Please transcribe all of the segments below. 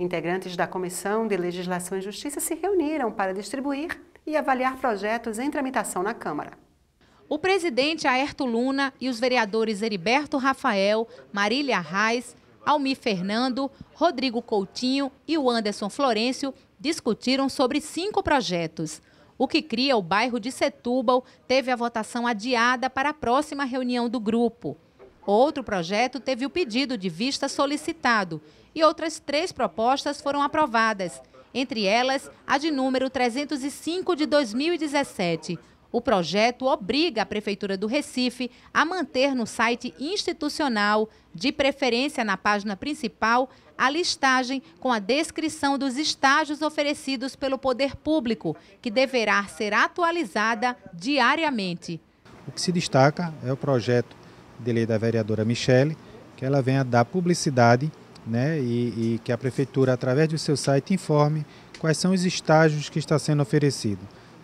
Integrantes da Comissão de Legislação e Justiça se reuniram para distribuir e avaliar projetos em tramitação na Câmara. O presidente Aerto Luna e os vereadores Heriberto Rafael, Marília Reis, Almi Fernando, Rodrigo Coutinho e o Anderson Florencio discutiram sobre cinco projetos. O que cria o bairro de Setúbal teve a votação adiada para a próxima reunião do grupo. Outro projeto teve o pedido de vista solicitado e outras três propostas foram aprovadas, entre elas a de número 305 de 2017. O projeto obriga a Prefeitura do Recife a manter no site institucional, de preferência na página principal, a listagem com a descrição dos estágios oferecidos pelo poder público, que deverá ser atualizada diariamente. O que se destaca é o projeto de lei da vereadora Michele, que ela venha dar publicidade né, e, e que a prefeitura, através do seu site, informe quais são os estágios que está sendo oferecido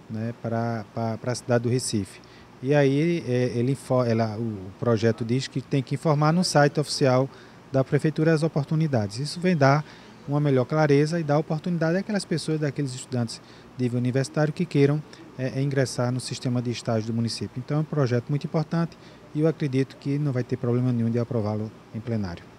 né, para, para, para a cidade do Recife. E aí é, ele, ela, o projeto diz que tem que informar no site oficial da prefeitura as oportunidades. Isso vem dar uma melhor clareza e dar oportunidade àquelas pessoas, daqueles estudantes de nível universitário que queiram é, é, ingressar no sistema de estágio do município. Então é um projeto muito importante e eu acredito que não vai ter problema nenhum de aprová-lo em plenário.